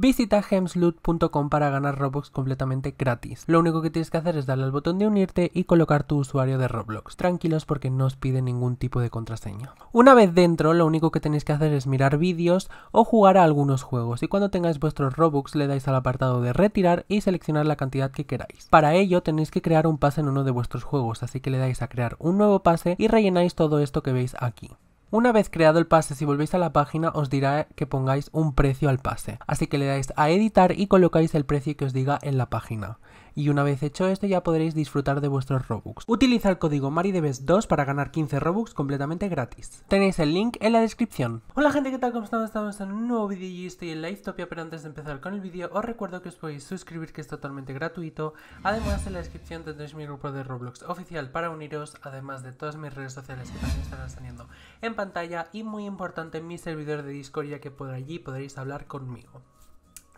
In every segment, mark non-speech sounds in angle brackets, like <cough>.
Visita gemsloot.com para ganar Robux completamente gratis. Lo único que tienes que hacer es darle al botón de unirte y colocar tu usuario de Roblox. Tranquilos porque no os pide ningún tipo de contraseña. Una vez dentro, lo único que tenéis que hacer es mirar vídeos o jugar a algunos juegos. Y cuando tengáis vuestros Robux le dais al apartado de retirar y seleccionar la cantidad que queráis. Para ello tenéis que crear un pase en uno de vuestros juegos, así que le dais a crear un nuevo pase y rellenáis todo esto que veis aquí. Una vez creado el pase, si volvéis a la página os dirá que pongáis un precio al pase. Así que le dais a editar y colocáis el precio que os diga en la página y una vez hecho esto ya podréis disfrutar de vuestros Robux. Utiliza el código MariDebes2 para ganar 15 Robux completamente gratis. Tenéis el link en la descripción. Hola gente, ¿qué tal? ¿Cómo estamos? Estamos en un nuevo vídeo y estoy en Livetopia, pero antes de empezar con el vídeo os recuerdo que os podéis suscribir que es totalmente gratuito. Además en la descripción tendréis mi grupo de Roblox oficial para uniros, además de todas mis redes sociales que también estarán saliendo en pantalla y muy importante mi servidor de Discord ya que por allí podréis hablar conmigo.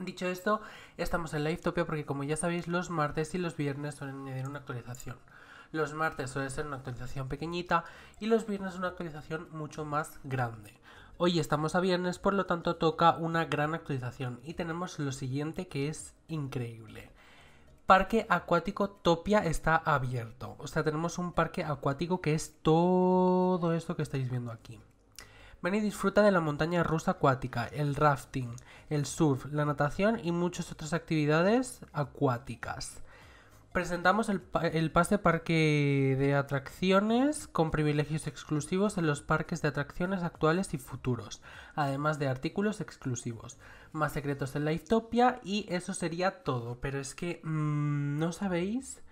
Dicho esto, estamos en Topia porque como ya sabéis, los martes y los viernes suelen añadir una actualización. Los martes suele ser una actualización pequeñita y los viernes una actualización mucho más grande. Hoy estamos a viernes, por lo tanto toca una gran actualización y tenemos lo siguiente que es increíble. Parque Acuático Topia está abierto. O sea, tenemos un parque acuático que es todo esto que estáis viendo aquí. Ven y disfruta de la montaña rusa acuática, el rafting, el surf, la natación y muchas otras actividades acuáticas. Presentamos el, pase parque de atracciones con privilegios exclusivos en los parques de atracciones actuales y futuros, además de artículos exclusivos, más secretos en la Itopia y eso sería todo. Pero es que mm, no sabéis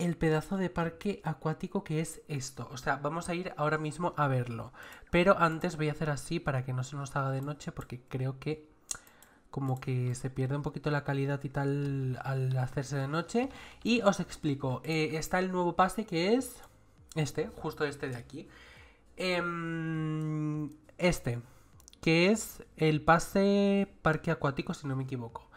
el pedazo de parque acuático que es esto. O sea, vamos a ir ahora mismo a verlo. Pero antes voy a hacer así para que no se nos haga de noche porque creo que como que se pierde un poquito la calidad y tal al hacerse de noche. Y os explico, eh, está el nuevo pase que es este, justo este de aquí. Em, este, que es el pase parque acuático, si no me equivoco.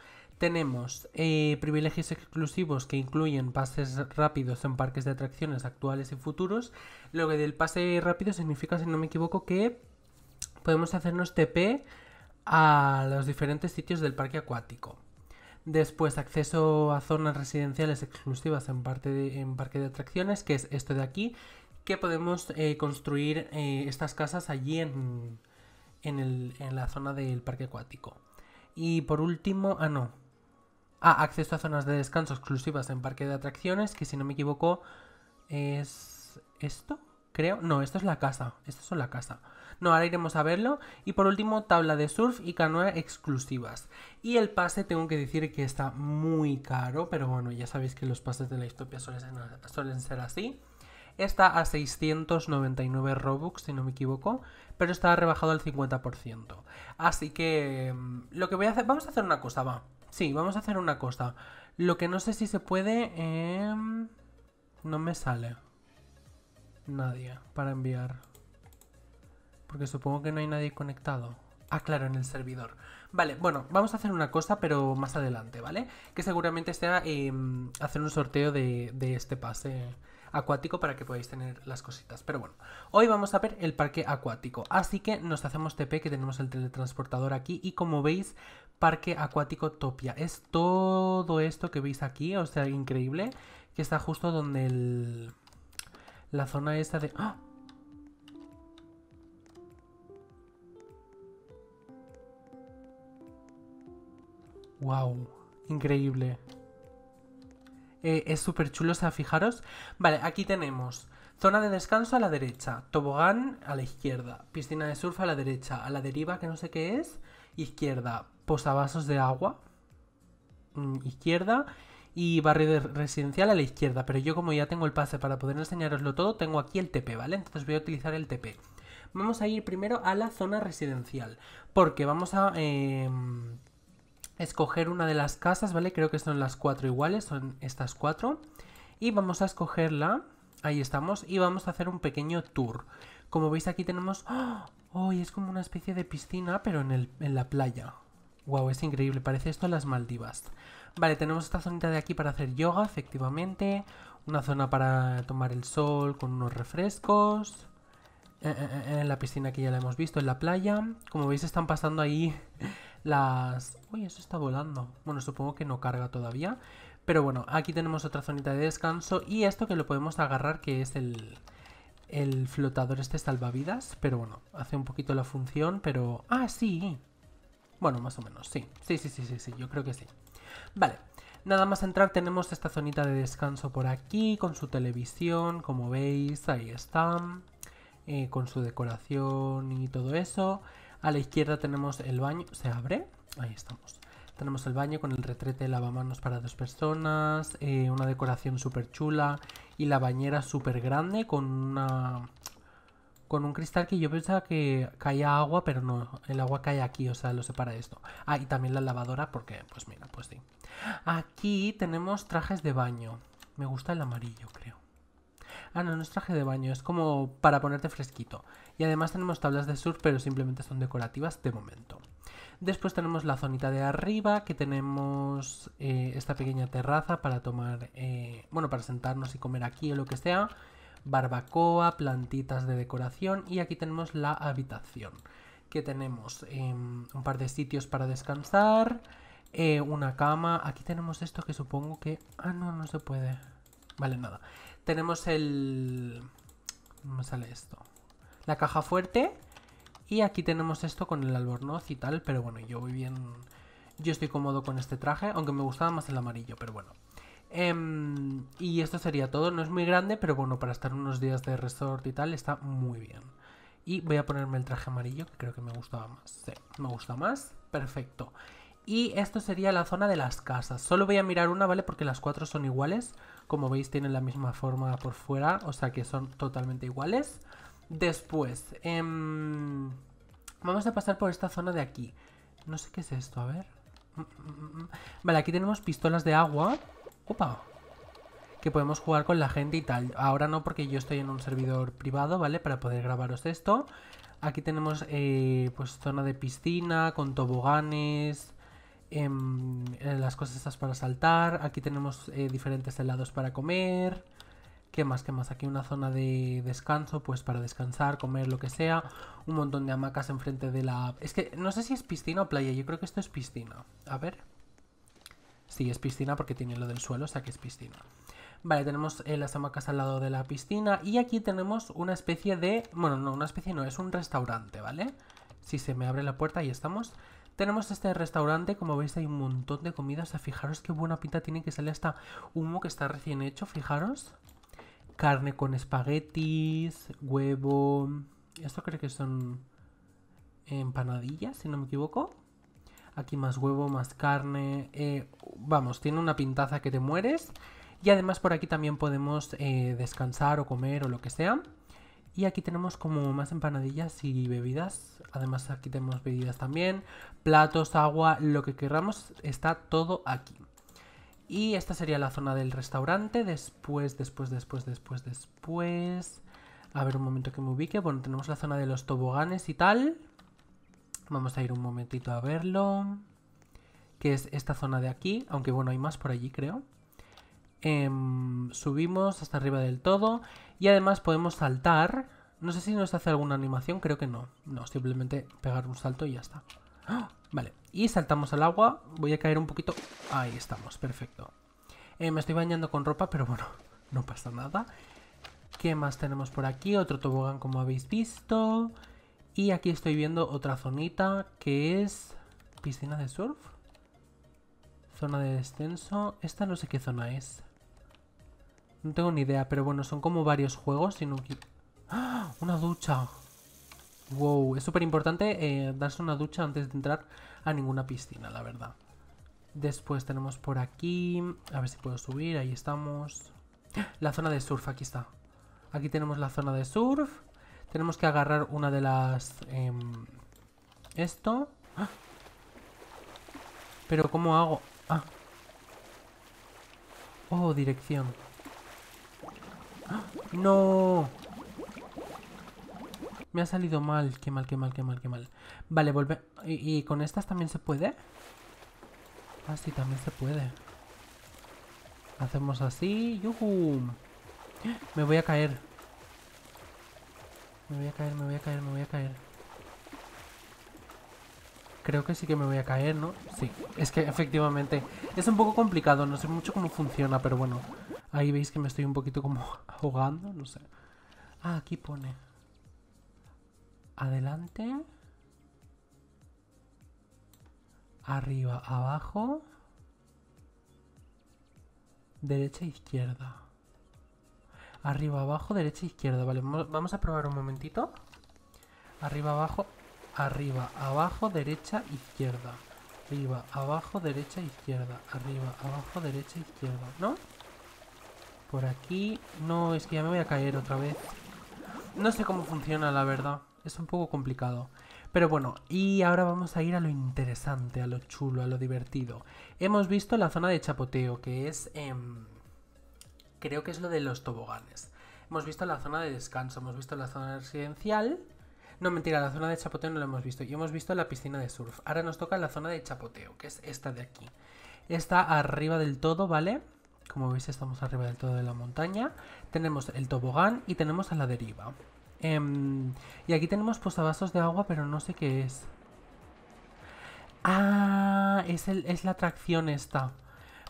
Tenemos eh, privilegios exclusivos que incluyen pases rápidos en parques de atracciones actuales y futuros. Lo que del pase rápido significa, si no me equivoco, que podemos hacernos TP a los diferentes sitios del parque acuático. Después, acceso a zonas residenciales exclusivas en, parte en parque de atracciones, que es esto de aquí, que podemos eh, construir eh, estas casas allí en, en la zona del parque acuático. Y por último, ah no, Ah, acceso a zonas de descanso exclusivas en parque de atracciones, que si no me equivoco es esto, creo. No, esto es la casa. Esto es la casa. No, ahora iremos a verlo. Y por último, tabla de surf y canoa exclusivas. Y el pase, tengo que decir que está muy caro, pero bueno, ya sabéis que los pases de la historia suelen ser así está a 699 Robux, si no me equivoco, pero está rebajado al 50%. Así que mm, lo que voy a hacer, vamos a hacer una cosa, va. Sí, vamos a hacer una cosa. Lo que no sé si se puede... Em, no me sale. Nadie para enviar. Porque supongo que no hay nadie conectado. Ah, claro, en el servidor. Vale, bueno, vamos a hacer una cosa, pero más adelante, ¿vale? Que seguramente sea em, hacer un sorteo de, de este pase acuático para que podáis tener las cositas. Pero bueno, hoy vamos a ver el parque acuático. Así que nos hacemos TP, que tenemos el teletransportador aquí. Y como veis, parque acuático Topia. Es todo esto que veis aquí, o sea, increíble. Que está justo donde el... La zona esta de... ¡Wow! ¡Ah! Increíble. Eh, es súper chulo, o sea, fijaros. Vale, aquí tenemos zona de descanso a la derecha, tobogán a la izquierda, piscina de surf a la derecha, a la deriva, que no sé qué es, izquierda, posavasos de agua, mm, izquierda, y barrio residencial a la izquierda. Pero yo como ya tengo el pase para poder enseñaroslo todo, tengo aquí el TP, ¿vale? Entonces voy a utilizar el TP. Vamos a ir primero a la zona residencial, porque vamos a... Em, escoger una de las casas, ¿vale? Creo que son las cuatro iguales, son estas cuatro. Y vamos a escogerla, ahí estamos, y vamos a hacer un pequeño tour. Como veis aquí tenemos... ¡Oh! Es como una especie de piscina, pero en, la playa. Wow, es increíble, parece esto las Maldivas. Vale, tenemos esta zonita de aquí para hacer yoga, efectivamente. Una zona para tomar el sol con unos refrescos. Eh, eh, eh, en la piscina que ya la hemos visto, en la playa. Como veis están pasando ahí las... Uy, eso está volando. Bueno, supongo que no carga todavía. Pero bueno, aquí tenemos otra zonita de descanso y esto que lo podemos agarrar que es el, el flotador este salvavidas. Pero bueno, hace un poquito la función, pero... Ah, sí. Bueno, más o menos, sí. Sí, sí, sí, sí, sí, yo creo que sí. Vale. Nada más entrar tenemos esta zonita de descanso por aquí, con su televisión, como veis, ahí están eh, con su decoración y todo eso. A la izquierda tenemos el baño, se abre, ahí estamos. Tenemos el baño con el retrete de lavamanos para dos personas, eh, una decoración súper chula y la bañera súper grande con una... Con un cristal que yo pensaba que caía agua, pero no, el agua cae aquí, o sea, lo separa esto. Ah, y también la lavadora, porque, pues mira, pues sí. Aquí tenemos trajes de baño. Me gusta el amarillo, creo. Ah, no, no es traje de baño, es como para ponerte fresquito. Y además tenemos tablas de surf, pero simplemente son decorativas de momento. Después tenemos la zonita de arriba, que tenemos eh, esta pequeña terraza para tomar, eh, bueno, para sentarnos y comer aquí o lo que sea. Barbacoa, plantitas de decoración y aquí tenemos la habitación, que tenemos em, un par de sitios para descansar, eh, una cama. Aquí tenemos esto que supongo que... Ah, no, no se puede. Vale, nada tenemos el... ¿Cómo sale esto? La caja fuerte. Y aquí tenemos esto con el albornoz y tal, pero bueno, yo voy bien... Yo estoy cómodo con este traje, aunque me gustaba más el amarillo, pero bueno. Em, y esto sería todo, no es muy grande, pero bueno, para estar unos días de resort y tal está muy bien. Y voy a ponerme el traje amarillo, que creo que me gustaba más. Sí, me gusta más. Perfecto. Y esto sería la zona de las casas. Solo voy a mirar una, ¿vale? Porque las cuatro son iguales. Como veis tienen la misma forma por fuera, o sea que son totalmente iguales. Después, em, vamos a pasar por esta zona de aquí. No sé qué es esto, a ver. Mm, mm, mm, vale, aquí tenemos pistolas de agua. ¡Opa! que podemos jugar con la gente y tal. Ahora no porque yo estoy en un servidor privado, ¿vale? Para poder grabaros esto. Aquí tenemos eh, pues zona de piscina con toboganes, Em, eh, las cosas estas para saltar. Aquí tenemos eh, diferentes helados para comer. ¿Qué más? ¿Qué más? Aquí una zona de descanso, pues para descansar, comer, lo que sea. Un montón de hamacas enfrente de la... Es que no sé si es piscina o playa, yo creo que esto es piscina. A ver. Sí, es piscina porque tiene lo del suelo, o sea que es piscina. Vale, tenemos eh, las hamacas al lado de la piscina y aquí tenemos una especie de... Bueno, no, una especie no, es un restaurante, ¿vale? Si se me abre la puerta, ahí estamos. Tenemos este restaurante, como veis hay un montón de comida, sea, fijaros qué buena pinta tiene que sale hasta humo que está recién hecho, fijaros. Carne con espaguetis, huevo... Esto creo que son empanadillas, si no me equivoco. Aquí más huevo, más carne... Eh, vamos, tiene una pintaza que te mueres. Y además por aquí también podemos eh, descansar o comer o lo que sea. Y aquí tenemos como más empanadillas y bebidas. Además aquí tenemos bebidas también. Platos, agua, lo que queramos está todo aquí. Y esta sería la zona del restaurante. Después, después, después, después, después... A ver un momento que me ubique. Bueno, tenemos la zona de los toboganes y tal. Vamos a ir un momentito a verlo. Que es esta zona de aquí. Aunque bueno, hay más por allí creo. Em, subimos hasta arriba del todo y además podemos saltar. No sé si nos hace alguna animación, creo que no. No, simplemente pegar un salto y ya está. ¡Ah! Vale, y saltamos al agua. Voy a caer un poquito. Ahí estamos, perfecto. Eh, me estoy bañando con ropa, pero bueno, no pasa nada. ¿Qué más tenemos por aquí? Otro tobogán, como habéis visto. Y aquí estoy viendo otra zonita que es piscina de surf. Zona de descenso. Esta no sé qué zona es. No tengo ni idea, pero bueno, son como varios juegos. Sino ¡Ah! ¡Una ducha! Wow, es súper importante eh, darse una ducha antes de entrar a ninguna piscina, la verdad. Después tenemos por aquí... A ver si puedo subir, ahí estamos. La zona de surf, aquí está. Aquí tenemos la zona de surf. Tenemos que agarrar una de las... Em, esto. ¡Ah! Pero ¿cómo hago? Ah. Oh, dirección. ¡No! Me ha salido mal. Qué mal, qué mal, qué mal, qué mal. Vale, vuelve ¿Y, con estas también se puede? Ah, sí, también se puede. Hacemos así. ¡Yuhu! Me voy a caer. Me voy a caer, me voy a caer, me voy a caer. Creo que sí que me voy a caer, ¿no? Sí, es que efectivamente es un poco complicado, no sé mucho cómo funciona, pero bueno. Ahí veis que me estoy un poquito como <laughs> ahogando, no sé. Ah, aquí pone. Adelante. Arriba, abajo. Derecha, izquierda. Arriba, abajo, derecha, izquierda. Vale, vamos a probar un momentito. Arriba, abajo. Arriba, abajo, derecha, izquierda. Arriba, abajo, derecha, izquierda. Arriba, abajo, derecha, izquierda. ¿No? Por aquí... No, es que ya me voy a caer otra vez. No sé cómo funciona, la verdad. Es un poco complicado. Pero bueno, y ahora vamos a ir a lo interesante, a lo chulo, a lo divertido. Hemos visto la zona de chapoteo, que es... Em, creo que es lo de los toboganes. Hemos visto la zona de descanso, hemos visto la zona residencial... No, mentira, la zona de chapoteo no la hemos visto. Y hemos visto la piscina de surf. Ahora nos toca la zona de chapoteo, que es esta de aquí. Está arriba del todo, ¿vale? Como veis estamos arriba del todo de la montaña. Tenemos el tobogán y tenemos a la deriva. Em, y aquí tenemos posavasos de agua, pero no sé qué es. Ah, es, es la atracción esta.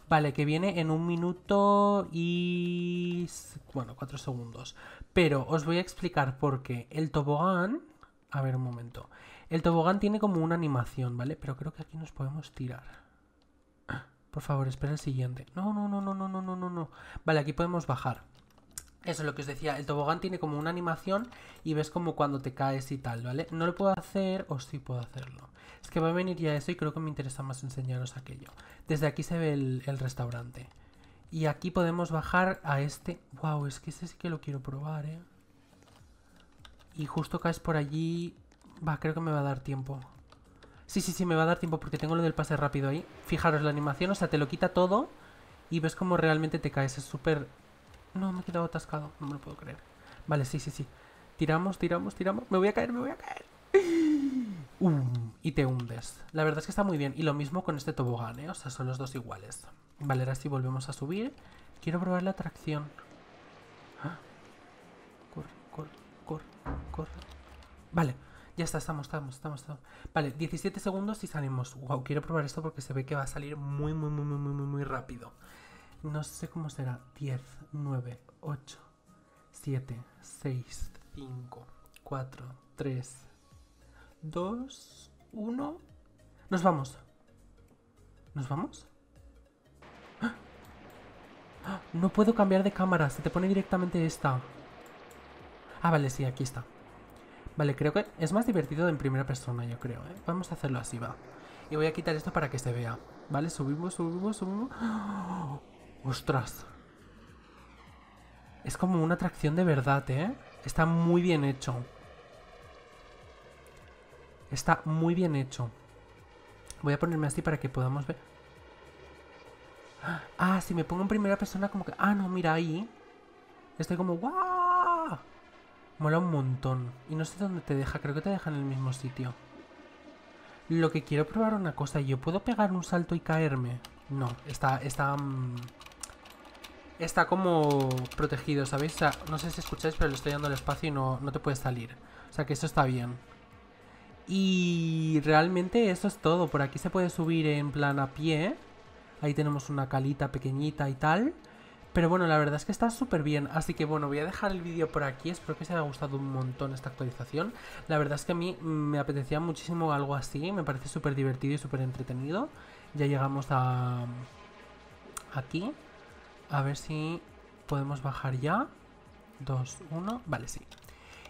Vale, que viene en un minuto y... Bueno, cuatro segundos. Pero os voy a explicar por qué. El tobogán... A ver, un momento. El tobogán tiene como una animación, ¿vale? Pero creo que aquí nos podemos tirar. Por favor, espera el siguiente. No, no, no, no, no, no, no, no, no. Vale, aquí podemos bajar. Eso es lo que os decía, el tobogán tiene como una animación y ves como cuando te caes y tal, ¿vale? No lo puedo hacer o sí puedo hacerlo. Es que va a venir ya eso y creo que me interesa más enseñaros aquello. Desde aquí se ve el, restaurante. Y aquí podemos bajar a este... Wow, es que ese sí que lo quiero probar, ¿eh? Y justo caes por allí... Va, creo que me va a dar tiempo. Sí, sí, sí, me va a dar tiempo porque tengo lo del pase rápido ahí. Fijaros, la animación, o sea, te lo quita todo y ves cómo realmente te caes. Es súper... No, me he quedado atascado, no me lo puedo creer. Vale, sí, sí, sí. Tiramos, tiramos, tiramos. Me voy a caer, me voy a caer. <laughs> Um, y te hundes. La verdad es que está muy bien. Y lo mismo con este tobogán, ¿eh? O sea, son los dos iguales. Vale, ahora sí volvemos a subir. Quiero probar la atracción. <gasps> Corre, corre, corre, corre. Vale. Ya está, estamos, estamos, estamos, Vale, 17 segundos y salimos. Wow, quiero probar esto porque se ve que va a salir muy, muy, muy, muy, muy, muy rápido. No sé cómo será. 10, 9, 8, 7, 6, 5, 4, 3, 2, 1. Nos vamos. ¿Nos vamos? ¡Ah! ¡Ah! No puedo cambiar de cámara, se te pone directamente esta. Ah, vale, sí, aquí está. Vale, creo que es más divertido en primera persona, yo creo, ¿eh? Vamos a hacerlo así, va. Y voy a quitar esto para que se vea. Vale, subimos, subimos, subimos. ¡Oh! ¡Ostras! Es como una atracción de verdad, ¿eh? Está muy bien hecho. Está muy bien hecho. Voy a ponerme así para que podamos ver. Ah, ah si me pongo en primera persona como que... Ah, no, mira ahí. Estoy como... ¡Wow! Mola un montón. Y no sé dónde te deja, creo que te deja en el mismo sitio. Lo que quiero probar una cosa, ¿yo puedo pegar un salto y caerme? No, está... está... Mm, está como protegido, ¿sabéis? no sé si escucháis, pero le estoy dando el espacio y no, no te puedes salir. O sea que eso está bien. Y realmente eso es todo. Por aquí se puede subir en plan a pie. Ahí tenemos una calita pequeñita y tal. Pero bueno, la verdad es que está súper bien, así que bueno, voy a dejar el vídeo por aquí, espero que os haya gustado un montón esta actualización. La verdad es que a mí me apetecía muchísimo algo así, me parece súper divertido y súper entretenido. Ya llegamos a... aquí, a ver si podemos bajar ya. Dos, uno, vale, sí.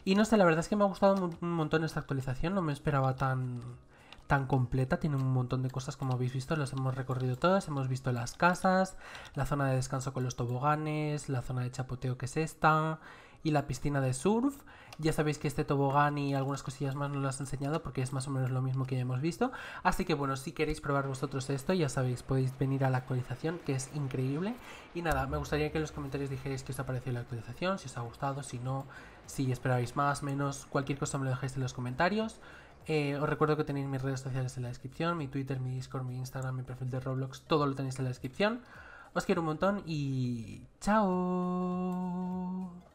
Y no sé, la verdad es que me ha gustado un montón esta actualización, no me esperaba tan tan completa, tiene un montón de cosas como habéis visto, las hemos recorrido todas, hemos visto las casas, la zona de descanso con los toboganes, la zona de chapoteo que es esta y la piscina de surf. Ya sabéis que este tobogán y algunas cosillas más no las he enseñado porque es más o menos lo mismo que ya hemos visto. Así que bueno, si queréis probar vosotros esto, ya sabéis, podéis venir a la actualización que es increíble. Y nada, me gustaría que en los comentarios dijerais que os ha parecido la actualización, si os ha gustado, si no, si esperabais más, menos, cualquier cosa me lo dejáis en los comentarios. Eh, os recuerdo que tenéis mis redes sociales en la descripción, mi Twitter, mi Discord, mi Instagram, mi perfil de Roblox, todo lo tenéis en la descripción. Os quiero un montón y chao.